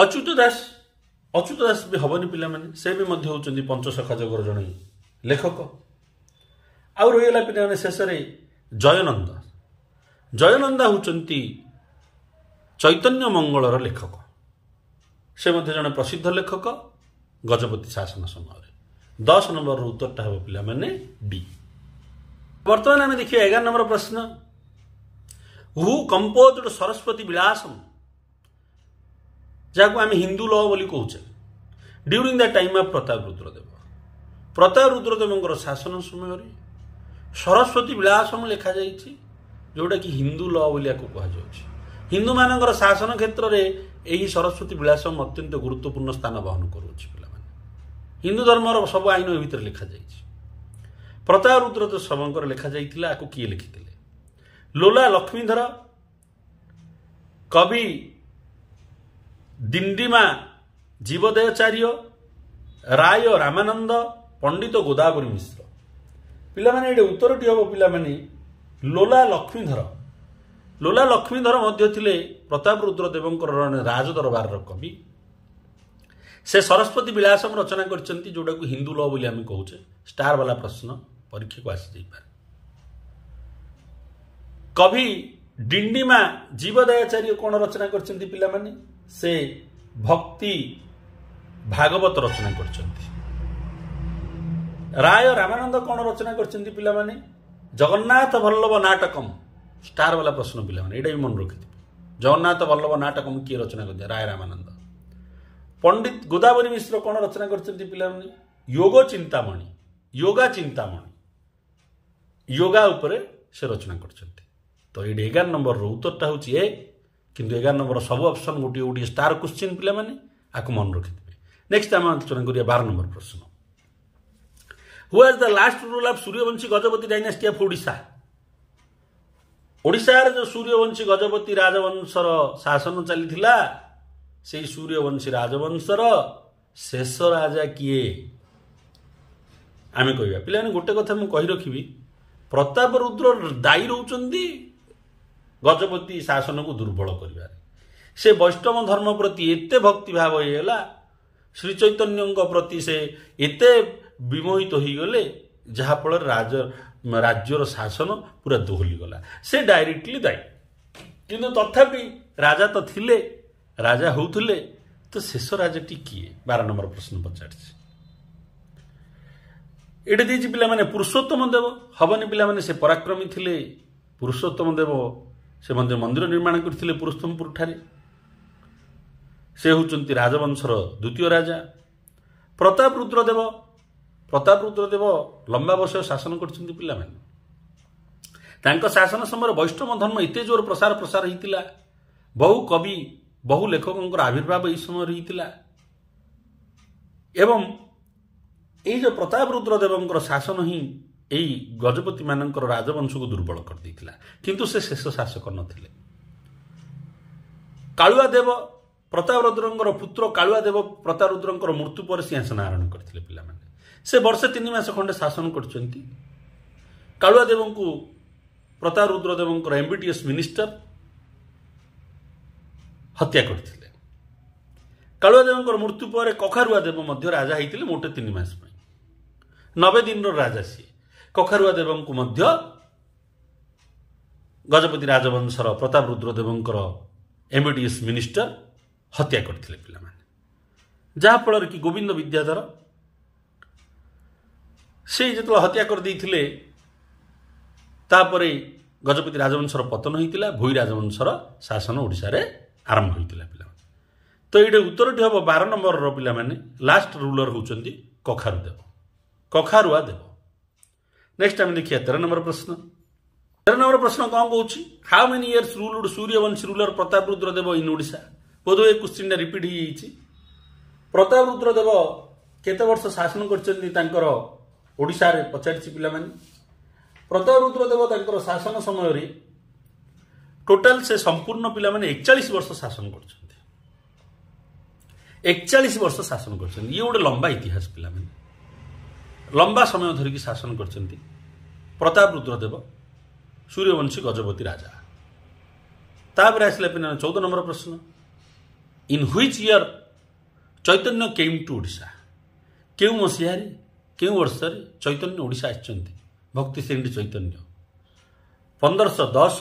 ଅଚ୍ୟୁତ ଦାସ ଅଚ୍ୟୁତ ଦାସ ବି ହେବନି ପିଲାମାନେ ସେ ବି ମଧ୍ୟ ହେଉଛନ୍ତି ପଞ୍ଚସଖା ଯୋଗର ଜଣେ ଲେଖକ ଆଉ ରହିଗଲା ପିଲାମାନେ ଶେଷରେ ଜୟନନ୍ଦ ଜୟନନ୍ଦ ହେଉଛନ୍ତି ଚୈତନ୍ୟ ମଙ୍ଗଳର ଲେଖକ ସେ ମଧ୍ୟ ଜଣେ ପ୍ରସିଦ୍ଧ ଲେଖକ ଗଜପତି ଶାସନ ସମୟରେ ଦଶ ନମ୍ବରର ଉତ୍ତରଟା ହେବ ପିଲାମାନେ ବି ବର୍ତ୍ତମାନ ଆମେ ଦେଖିବା ଏଗାର ନମ୍ବର ପ୍ରଶ୍ନ ହୁ କମ୍ପୋଜ୍ଡ ସରସ୍ୱତୀ ବିଳାସମ୍ ଯାହାକୁ ଆମେ ହିନ୍ଦୁ ଲ ବୋଲି କହୁଛେ during the time of Pratap Rudradeva Pratap ରୁଦ୍ରଦେବଙ୍କର ଶାସନ ସମୟରେ ସରସ୍ୱତୀ ବିଳାସମ ଲେଖାଯାଇଛି ଯେଉଁଟାକି ହିନ୍ଦୁ ଲ ବୋଲିଆକୁ କୁହାଯାଉଛି ହିନ୍ଦୁମାନଙ୍କର ଶାସନ କ୍ଷେତ୍ରରେ ଏହି ସରସ୍ୱତୀ ବିଳାସମ ଅତ୍ୟନ୍ତ ଗୁରୁତ୍ୱପୂର୍ଣ୍ଣ ସ୍ଥାନ ବହନ କରୁଅଛି ପିଲାମାନେ ହିନ୍ଦୁ ଧର୍ମର ସବୁ ଆଇନ ଏ ଭିତରେ ଲେଖାଯାଇଛି ପ୍ରତାପ ରୁଦ୍ରଦେବଙ୍କର ଲେଖାଯାଇଥିଲା ଆକୁ କିଏ ଲେଖିଥିଲେ ଲୋଲା ଲକ୍ଷ୍ମୀଧର କବି ଦିଣ୍ଡିମା ଜୀବଦେହଚାର୍ଯ୍ୟ ରାୟ ରାମାନନ୍ଦ ପଣ୍ଡିତ ଗୋଦାବରୀ ମିଶ୍ର ପିଲାମାନେ ଏଇଠି ଉତ୍ତରଟି ହେବ ପିଲାମାନେ ଲୋଲା ଲକ୍ଷ୍ମୀଧର ଲୋଲା ଲକ୍ଷ୍ମୀଧର ମଧ୍ୟ ଥିଲେ ପ୍ରତାପ ରୁଦ୍ର ଦେବଙ୍କର ଜଣେ ରାଜଦରବାରର କବି ସେ ସରସ୍ୱତୀ ବିଳାସମ ରଚନା କରିଛନ୍ତି ଯେଉଁଟାକୁ ହିନ୍ଦୁ ଲ ବୋଲି ଆମେ କହୁଛେ ବାଲା ପ୍ରଶ୍ନ ପରୀକ୍ଷାକୁ ଆସିଯାଇପାରେ କବି ଡିଣ୍ଡିମା ଜୀବଦୟାଚାର୍ଯ୍ୟ କ'ଣ ରଚନା କରିଛନ୍ତି ପିଲାମାନେ ସେ ଭକ୍ତି ଭାଗବତ ରଚନା କରିଛନ୍ତି ରାୟ ରାମାନନ୍ଦ କ'ଣ ରଚନା କରିଛନ୍ତି ପିଲାମାନେ ଜଗନ୍ନାଥ ଭଲ୍ଲଭ ନାଟକମ୍ ଷ୍ଟାର ବାଲା ପ୍ରଶ୍ନ ପିଲାମାନେ ଏଇଟା ବି ମନେ ରଖିଥିବେ ଜଗନ୍ନାଥ ଭଲ୍ଲଭ ନାଟକମ୍ କିଏ ରଚନା କରିଥିଲେ ରାୟ ରାମାନନ୍ଦ ପଣ୍ଡିତ ଗୋଦାବରୀ ମିଶ୍ର କ'ଣ ରଚନା କରିଛନ୍ତି ପିଲାମାନେ ୟୋଗ ଚିନ୍ତାମଣି ୟୋଗା ଚିନ୍ତାମଣି ୟୋଗା ଉପରେ ସେ ରଚନା କରିଛନ୍ତି ତ ଏଇଠି ଏଗାର ନମ୍ବରର ଉତ୍ତରଟା ହେଉଛି ଏକ କିନ୍ତୁ ଏଗାର ନମ୍ବର ସବୁ ଅପସନ୍ ଗୋଟିଏ ଗୋଟିଏ ଷ୍ଟାର୍ କୋଶ୍ଚିନ୍ ପିଲାମାନେ ଆକୁ ମନେ ରଖିଥିବେ ନେକ୍ସଟ ଆମେ ଆଲୋଚନା କରିବା ବାର ନମ୍ବର ପ୍ରଶ୍ନ who was the last rule of Suryavanshi Gajapati dynasty of Odisha ଓଡ଼ିଶାରେ ଯେଉଁ ସୂର୍ଯ୍ୟବଂଶୀ ଗଜପତି ରାଜବଂଶର ଶାସନ ଚାଲିଥିଲା ସେଇ ସୂର୍ଯ୍ୟବଂଶୀ ରାଜବଂଶର ଶେଷ ରାଜା କିଏ ଆମେ କହିବା ପିଲାମାନେ ଗୋଟେ କଥା ମୁଁ କହି ରଖିବି ପ୍ରତାପ ରୁଦ୍ର ଦାୟୀ ରହୁଛନ୍ତି ଗଜପତି ଶାସନକୁ ଦୁର୍ବଳ କରିବାରେ ସେ ବୈଷ୍ଣବ ଧର୍ମ ପ୍ରତି ଏତେ ଭକ୍ତିଭାବ ହୋଇଗଲା ଶ୍ରୀ ଚୈତନ୍ୟଙ୍କ ପ୍ରତି ସେ ଏତେ ବିମୋହିତ ହୋଇଗଲେ ଯାହାଫଳରେ ରାଜ ରାଜ୍ୟର ଶାସନ ପୁରା ଦୋହଲିଗଲା ସେ ଡାଇରେକ୍ଟଲି ଦାୟୀ କିନ୍ତୁ ତଥାପି ରାଜା ତ ଥିଲେ ରାଜା ହେଉଥିଲେ ତ ଶେଷ ରାଜାଟି କିଏ ବାର ନମ୍ବର ପ୍ରଶ୍ନ ପଚାରିଛି ଏଠି ଦେଇଛି ପିଲାମାନେ ପୁରୁଷୋତ୍ତମ ଦେବ ହବନି ପିଲାମାନେ ସେ ପରାକ୍ରମୀ ଥିଲେ ପୁରୁଷୋତ୍ତମ ଦେବ ସେ ମଧ୍ୟ ମନ୍ଦିର ନିର୍ମାଣ କରିଥିଲେ ପୁରୁଷୋତ୍ତମପୁରଠାରେ ସେ ହେଉଛନ୍ତି ରାଜବଂଶର ଦ୍ୱିତୀୟ ରାଜା ପ୍ରତାପ ରୁଦ୍ରଦେବ ପ୍ରତାପ ରୁଦ୍ରଦେବ ଲମ୍ବା ବର୍ଷ ଶାସନ କରିଛନ୍ତି ପିଲାମାନେ ତାଙ୍କ ଶାସନ ସମୟରେ ବୈଷ୍ଣବ ଧର୍ମ ଏତେ ଜୋର ପ୍ରସାର ପ୍ରସାର ହୋଇଥିଲା ବହୁ କବି ବହୁ ଲେଖକଙ୍କର ଆବିର୍ଭାବ ଏହି ସମୟରେ ହୋଇଥିଲା ଏବଂ ଏଇ ଯେଉଁ ପ୍ରତାପ ରୁଦ୍ରଦେବଙ୍କର ଶାସନ ହିଁ ଏଇ ଗଜପତିମାନଙ୍କର ରାଜବଂଶକୁ ଦୁର୍ବଳ କରିଦେଇଥିଲା କିନ୍ତୁ ସେ ଶେଷ ଶାସକ ନଥିଲେ କାଳୁଆ ଦେବ ରୁଦ୍ରଙ୍କର ପୁତ୍ର କାଳୁଆ ଦେବ ରୁଦ୍ରଙ୍କର ମୃତ୍ୟୁ ପରେ ସିଂହାସନ ଆରୋହଣ କରିଥିଲେ ପିଲାମାନେ ସେ ବର୍ଷେ ତିନି ମାସ ଖଣ୍ଡେ ଶାସନ କରିଛନ୍ତି କାଳୁଆ ଦେବଙ୍କୁ ପ୍ରତାରୁଦ୍ର ଦେବଙ୍କର ଏମ୍ବିଟିଏସ୍ ମିନିଷ୍ଟର ହତ୍ୟା କରିଥିଲେ କାଳୁଆ ଦେବଙ୍କର ମୃତ୍ୟୁ ପରେ କଖାରୁଆ ଦେବ ମଧ୍ୟ ରାଜା ହୋଇଥିଲେ ମୋଟେ ତିନି ମାସ ପାଇଁ ନବେ ଦିନର ରାଜା ସିଏ କଖାରୁଆ ଦେବଙ୍କୁ ମଧ୍ୟ ଗଜପତି ରାଜବଂଶର ପ୍ରତାପ ରୁଦ୍ରଦେବଙ୍କର ଏମିଡିଏସ୍ ମିନିଷ୍ଟର ହତ୍ୟା କରିଥିଲେ ପିଲାମାନେ ଯାହାଫଳରେ କି ଗୋବିନ୍ଦ ବିଦ୍ୟାଧର ସେ ଯେତେବେଳେ ହତ୍ୟା କରିଦେଇଥିଲେ ତାପରେ ଗଜପତି ରାଜବଂଶର ପତନ ହୋଇଥିଲା ଭୋଇ ରାଜବଂଶର ଶାସନ ଓଡ଼ିଶାରେ ଆରମ୍ଭ ହୋଇଥିଲା ପିଲାମାନେ ତ ଏଇଟା ଉତ୍ତରଟି ହେବ ବାର ନମ୍ବରର ପିଲାମାନେ ଲାଷ୍ଟ ରୁଲର ହେଉଛନ୍ତି କଖାରୁ ଦେବ କଖାରୁଆ ଦେବ ନେକ୍ସଟ ଆମେ ଦେଖିବା ତେର ନମ୍ବର ପ୍ରଶ୍ନ ତେର ନମ୍ବର ପ୍ରଶ୍ନ କ'ଣ କହୁଛି how many years rule Suryavanshi ruler Pratap Rudra Deva in Odisha ବୋଧହୁଏ ଏ କ୍ୱେଶ୍ଚିନଟା ରିପିଟ ହେଇଯାଇଛି ପ୍ରତାପ ରୁଦ୍ର ଦେବ କେତେ ବର୍ଷ ଶାସନ କରିଛନ୍ତି ତାଙ୍କର ଓଡ଼ିଶାରେ ପଚାରିଛି ପିଲାମାନେ ପ୍ରତାପ ରୁଦ୍ର ଦେବ ତାଙ୍କର ଶାସନ ସମୟରେ ଟୋଟାଲ ସେ ସମ୍ପୂର୍ଣ୍ଣ ପିଲାମାନେ ଏକଚାଳିଶ ବର୍ଷ ଶାସନ କରିଛନ୍ତି ଏକଚାଳିଶ ବର୍ଷ ଶାସନ କରିଛନ୍ତି ଇଏ ଗୋଟେ ଲମ୍ବା ଇତିହାସ ପିଲାମାନେ ଲମ୍ବା ସମୟ ଧରିକି ଶାସନ କରିଛନ୍ତି ପ୍ରତାପ ରୁଦ୍ର ଦେବ ସୂର୍ଯ୍ୟବଂଶୀ ଗଜପତି ରାଜା ତାପରେ ଆସିଲା ପିଲା ଚଉଦ ନମ୍ବର ପ୍ରଶ୍ନ ଇନ୍ ହୁଇଚ୍ ଇୟର୍ ଚୈତନ୍ୟ କେମ୍ ଟୁ ଓଡ଼ିଶା କେଉଁ ମସିହାରେ କେଉଁ ବର୍ଷରେ ଚୈତନ୍ୟ ଓଡ଼ିଶା ଆସିଛନ୍ତି ଭକ୍ତି ଶ୍ରେଣୀ ଚୈତନ୍ୟ ପନ୍ଦରଶହ ଦଶ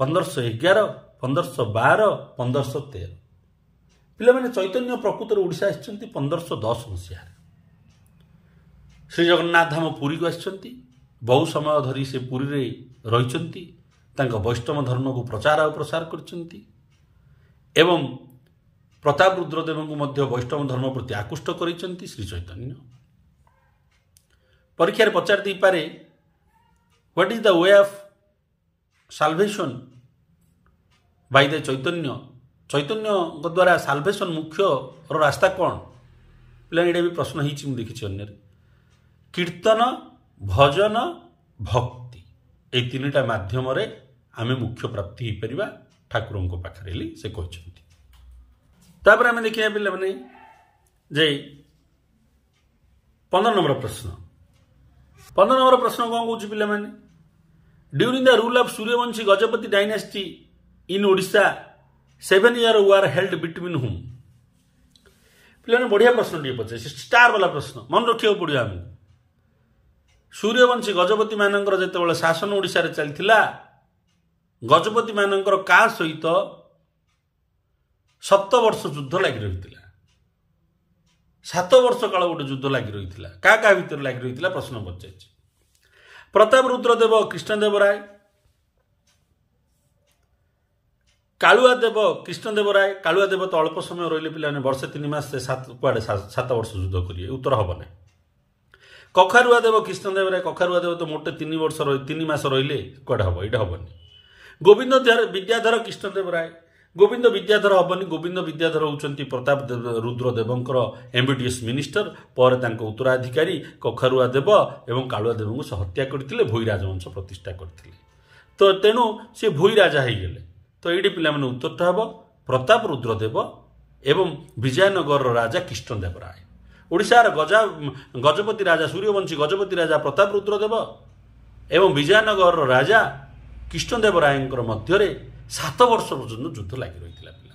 ପନ୍ଦରଶହ ଏଗାର ପନ୍ଦରଶହ ବାର ପନ୍ଦରଶହ ତେର ପିଲାମାନେ ଚୈତନ୍ୟ ପ୍ରକୃତରେ ଓଡ଼ିଶା ଆସିଛନ୍ତି ପନ୍ଦରଶହ ଦଶ ମସିହାରେ ଶ୍ରୀଜଗନ୍ନାଥ ଧାମ ପୁରୀକୁ ଆସିଛନ୍ତି ବହୁ ସମୟ ଧରି ସେ ପୁରୀରେ ରହିଛନ୍ତି ତାଙ୍କ ବୈଷ୍ଣବ ଧର୍ମକୁ ପ୍ରଚାର ଆଉ ପ୍ରସାର କରିଛନ୍ତି ଏବଂ ପ୍ରତାପ ରୁଦ୍ରଦେବଙ୍କୁ ମଧ୍ୟ ବୈଷ୍ଣବ ଧର୍ମ ପ୍ରତି ଆକୃଷ୍ଟ କରିଛନ୍ତି ଶ୍ରୀ ଚୈତନ୍ୟ ପରୀକ୍ଷାରେ ପଚାରି ଦେଇପାରେ what is the way of salvation by the Chaitanya ଚୈତନ୍ୟଙ୍କ ଦ୍ୱାରା ସାଲଭେସନ୍ ମୁଖ୍ୟର ରାସ୍ତା କ'ଣ ପିଲା ଏଇଟା ବି ପ୍ରଶ୍ନ ହେଇଛି ମୁଁ ଦେଖିଛି ଅନ୍ୟରେ କୀର୍ତ୍ତନ ଭଜନ ଭକ୍ତି ଏଇ ତିନିଟା ମାଧ୍ୟମରେ ଆମେ ମୁଖ୍ୟ ପ୍ରାପ୍ତି ହେଇପାରିବା ଠାକୁରଙ୍କ ପାଖରେ ବୋଲି ସେ କହିଛନ୍ତି ତାପରେ ଆମେ ଦେଖିବା ପିଲାମାନେ ଯେ ପନ୍ଦର ନମ୍ବର ପ୍ରଶ୍ନ ପନ୍ଦର ନମ୍ବର ପ୍ରଶ୍ନ କ'ଣ କହୁଛି ପିଲାମାନେ during the rule of Suryavanshi Gajapati dynasty in Odisha seven year war held between whom ପିଲାମାନେ ବଢ଼ିଆ ପ୍ରଶ୍ନ ଟିକେ ପଚାରିଛି ଷ୍ଟାର୍ ବାଲା ପ୍ରଶ୍ନ ମନେ ରଖିବାକୁ ପଡ଼ିବ ଆମକୁ ସୂର୍ଯ୍ୟବଂଶୀ ଗଜପତିମାନଙ୍କର ଯେତେବେଳେ ଶାସନ ଓଡ଼ିଶାରେ ଚାଲିଥିଲା ଗଜପତିମାନଙ୍କର କାହା ସହିତ ବର୍ଷ ଯୁଦ୍ଧ ଲାଗି ରହିଥିଲା ସାତ ବର୍ଷ କାଳ ଗୋଟେ ଯୁଦ୍ଧ ଲାଗି ରହିଥିଲା କାହା କାହା ଭିତରେ ଲାଗି ରହିଥିଲା ପ୍ରଶ୍ନ ପଚାରିଛି ପ୍ରତାପ ରୁଦ୍ରଦେବ କ୍ରିଷ୍ଣଦେବ ରାୟ କାଳୁଆ ଦେବ କ୍ରିଷ୍ଣଦେବ ରାୟ କାଳୁଆ ଦେବ ତ ଅଳ୍ପ ସମୟ ରହିଲେ ପିଲାମାନେ ବର୍ଷେ ତିନି ମାସ ସେ ସାତ କୁଆଡ଼େ ସାତ ବର୍ଷ ଯୁଦ୍ଧ କରିବେ ଉତ୍ତର ହେବ ନାହିଁ କଖାରୁଆ ଦେବ ରାୟ କଖାରୁଆ ଦେବ ତ ମୋଟେ ତିନି ବର୍ଷ ରହି ତିନି ମାସ ରହିଲେ କୁଆଡ଼େ ହେବ ଏଇଟା ହେବନି ଗୋବିନ୍ଦ ବିଦ୍ୟାଧର କିଷ୍ଣଦେବ ରାୟ ଗୋବିନ୍ଦ ବିଦ୍ୟାଧର ହେବନି ଗୋବିନ୍ଦ ବିଦ୍ୟାଧର ହେଉଛନ୍ତି ପ୍ରତାପ ରୁଦ୍ରଦେବଙ୍କର ଏମ୍ବିଡିଏସ୍ ମିନିଷ୍ଟର ପରେ ତାଙ୍କ ଉତ୍ତରାଧିକାରୀ କଖାରୁଆ ଦେବ ଏବଂ କାଳୁଆ ଦେବଙ୍କୁ ସେ ହତ୍ୟା କରିଥିଲେ ଭୋଇ ରାଜବଂଶ ପ୍ରତିଷ୍ଠା କରିଥିଲେ ତ ତେଣୁ ସେ ଭୋଇ ରାଜା ହୋଇଗଲେ ତ ଏଇଠି ପିଲାମାନେ ଉତ୍ତରଟା ହେବ ପ୍ରତାପ ରୁଦ୍ରଦେବ ଏବଂ ବିଜୟନଗରର ରାଜା କିଷ୍ଣଦେବ ରାୟ ଓଡ଼ିଶାର ଗଜା ଗଜପତି ରାଜା ସୂର୍ଯ୍ୟବଂଶୀ ଗଜପତି ରାଜା ପ୍ରତାପ ରୁଦ୍ରଦେବ ଏବଂ ବିଜୟନଗରର ରାଜା କ୍ରିଷ୍ଣଦେବ ରାୟଙ୍କ ମଧ୍ୟରେ ସାତ ବର୍ଷ ପର୍ଯ୍ୟନ୍ତ ଯୁଦ୍ଧ ଲାଗି ରହିଥିଲା ପିଲା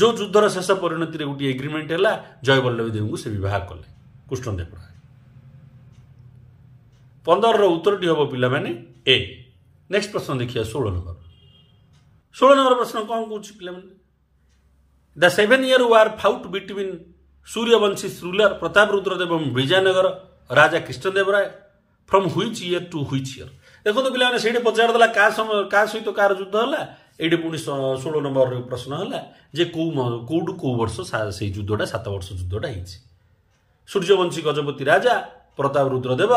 ଯେଉଁ ଯୁଦ୍ଧର ଶେଷ ପରିଣତିରେ ଗୋଟିଏ ଏଗ୍ରିମେଣ୍ଟ ହେଲା ଜୟବଲ୍ଲଭୀ ଦେବୀଙ୍କୁ ସେ ବିବାହ କଲେ କୃଷ୍ଣଦେବ ରାୟ ପନ୍ଦରର ଉତ୍ତରଟି ହେବ ପିଲାମାନେ ଏ ନେକ୍ସଟ ପ୍ରଶ୍ନ ଦେଖିବା ଷୋହଳ ନମ୍ବର ଷୋହଳ ନମ୍ବର ପ୍ରଶ୍ନ କ'ଣ କହୁଛି ପିଲାମାନେ the seven year war fought between Suryavanshi ruler Pratap Rudradeva एवं विजयनगर राजा Krishnadeva Raya from which year to which year ଦେଖନ୍ତୁ ପିଲାମାନେ ସେଇଠି ପଚାରିଦେଲା କାହା ସମୟ କାହା ସହିତ କାହାର ଯୁଦ୍ଧ ହେଲା ଏଇଠି ପୁଣି ଷୋହଳ ନମ୍ବର ପ୍ରଶ୍ନ ହେଲା ଯେ କେଉଁ କେଉଁଠୁ କେଉଁ ବର୍ଷ ସେଇ ଯୁଦ୍ଧଟା ସାତ ବର୍ଷ ଯୁଦ୍ଧଟା ହେଇଛି ସୂର୍ଯ୍ୟବଂଶୀ ଗଜପତି ରାଜା ପ୍ରତାପ ରୁଦ୍ରଦେବ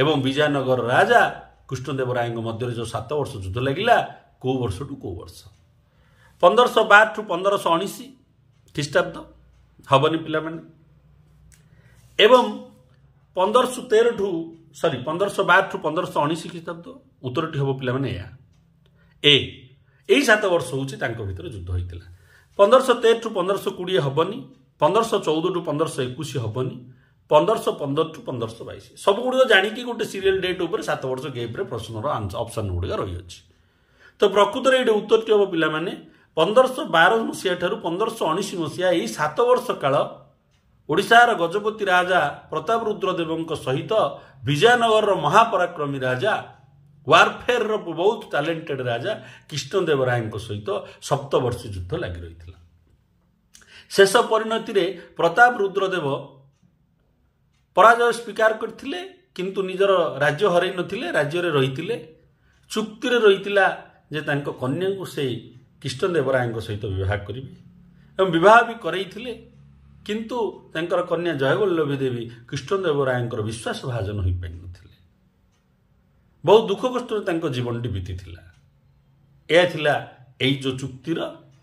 ଏବଂ ବିଜୟନଗର ରାଜା କୃଷ୍ଣଦେବ ରାୟଙ୍କ ମଧ୍ୟରେ ଯେଉଁ ସାତ ବର୍ଷ ଯୁଦ୍ଧ ଲାଗିଲା କେଉଁ ବର୍ଷଠୁ କେଉଁ ବର୍ଷ ପନ୍ଦରଶହ ବାରଠୁ ପନ୍ଦରଶହ ଉଣେଇଶ ଖ୍ରୀଷ୍ଟାବ୍ଦ ହେବନି ପିଲାମାନେ ଏବଂ ପନ୍ଦରଶହ ତେରଠୁ ସରି ପନ୍ଦରଶହ ବାରଠୁ ପନ୍ଦରଶହ ଉଣେଇଶ ଖ୍ରୀଷ୍ଟାବ୍ଦ ଉତ୍ତରଟି ହେବ ପିଲାମାନେ ଏହା ଏ ଏଇ ସାତ ବର୍ଷ ହେଉଛି ତାଙ୍କ ଭିତରେ ଯୁଦ୍ଧ ହୋଇଥିଲା ପନ୍ଦରଶହ ତେରଠୁ ପନ୍ଦରଶହ କୋଡ଼ିଏ ହେବନି ପନ୍ଦରଶହ ଚଉଦଠୁ ପନ୍ଦରଶହ ଏକୋଇଶ ହେବନି ପନ୍ଦରଶହ ପନ୍ଦରଠୁ ପନ୍ଦରଶହ ବାଇଶ ସବୁଗୁଡ଼ିକ ଜାଣିକି ଗୋଟେ ସିରିଏଲ୍ ଡେଟ୍ ଉପରେ ସାତ ବର୍ଷ ଗେପ୍ରେ ପ୍ରଶ୍ନର ଅପସନ୍ ଗୁଡ଼ିକ ରହିଅଛି ତ ପ୍ରକୃତରେ ଏଇଠି ଉତ୍ତରଟି ହେବ ପିଲାମାନେ ପନ୍ଦରଶହ ବାର ମସିହା ଠାରୁ ପନ୍ଦରଶହ ଉଣେଇଶ ମସିହା ଏହି ସାତ ବର୍ଷ କାଳ ଓଡ଼ିଶାର ଗଜପତି ରାଜା ପ୍ରତାପ ରୁଦ୍ରଦେବଙ୍କ ସହିତ ବିଜୟନଗରର ମହାପରାକ୍ରମୀ ରାଜା ୱାରଫେୟାର୍ର ବହୁତ ଟ୍ୟାଲେଣ୍ଟେଡ୍ ରାଜା କିଷ୍ଣଦେବ ରାୟଙ୍କ ସହିତ ସପ୍ତବର୍ଷ ଯୁଦ୍ଧ ଲାଗି ରହିଥିଲା ଶେଷ ପରିଣତିରେ ପ୍ରତାପ ରୁଦ୍ରଦେବ ପରାଜୟ ସ୍ୱୀକାର କରିଥିଲେ କିନ୍ତୁ ନିଜର ରାଜ୍ୟ ହରାଇ ନଥିଲେ ରାଜ୍ୟରେ ରହିଥିଲେ ଚୁକ୍ତିରେ ରହିଥିଲା ଯେ ତାଙ୍କ କନ୍ୟାଙ୍କୁ ସେ କିଷ୍ଟଦେବରାୟଙ୍କ ସହିତ ବିବାହ କରିବି ଏବଂ ବିବାହ ବି କରାଇଥିଲେ କିନ୍ତୁ ତାଙ୍କର କନ୍ୟା ଜୟବଲ୍ଲଭୀ ଦେବୀ କିଷ୍ଣଦେବରାୟଙ୍କର ବିଶ୍ୱାସ ଭାଜନ ହୋଇପାରିନଥିଲେ ବହୁ ଦୁଃଖ କଷ୍ଟରେ ତାଙ୍କ ଜୀବନଟି ବିତିଥିଲା ଏହା ଥିଲା ଏଇ ଯେଉଁ ଚୁକ୍ତିର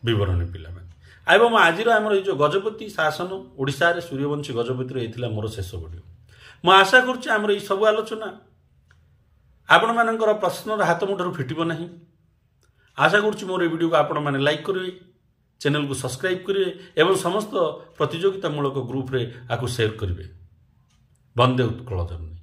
ବିବରଣୀ ପିଲାମାନେ ଏବଂ ଆଜିର ଆମର ଏଇ ଯେଉଁ ଗଜପତି ଶାସନ ଓଡ଼ିଶାରେ ସୂର୍ଯ୍ୟବଂଶୀ ଗଜପତିର ଏଇ ମୋର ଶେଷ ଭିଡ଼ିଓ ମୁଁ ଆଶା କରୁଛି ଆମର ଏଇ ସବୁ ଆଲୋଚନା ଆପଣମାନଙ୍କର ପ୍ରଶ୍ନର ହାତ ମୁଠାରୁ ଫିଟିବ ନାହିଁ ଆଶା କରୁଛି ମୋର ଏ ଭିଡ଼ିଓକୁ ଆପଣମାନେ ଲାଇକ୍ କରିବେ ଚ୍ୟାନେଲକୁ ସବସ୍କ୍ରାଇବ୍ କରିବେ ଏବଂ ସମସ୍ତ ପ୍ରତିଯୋଗିତାମୂଳକ ଗ୍ରୁପ୍ରେ ଆକୁ ସେୟାର କରିବେ ବନ୍ଦେ ଉତ୍କଳ ଜନ୍ମୀ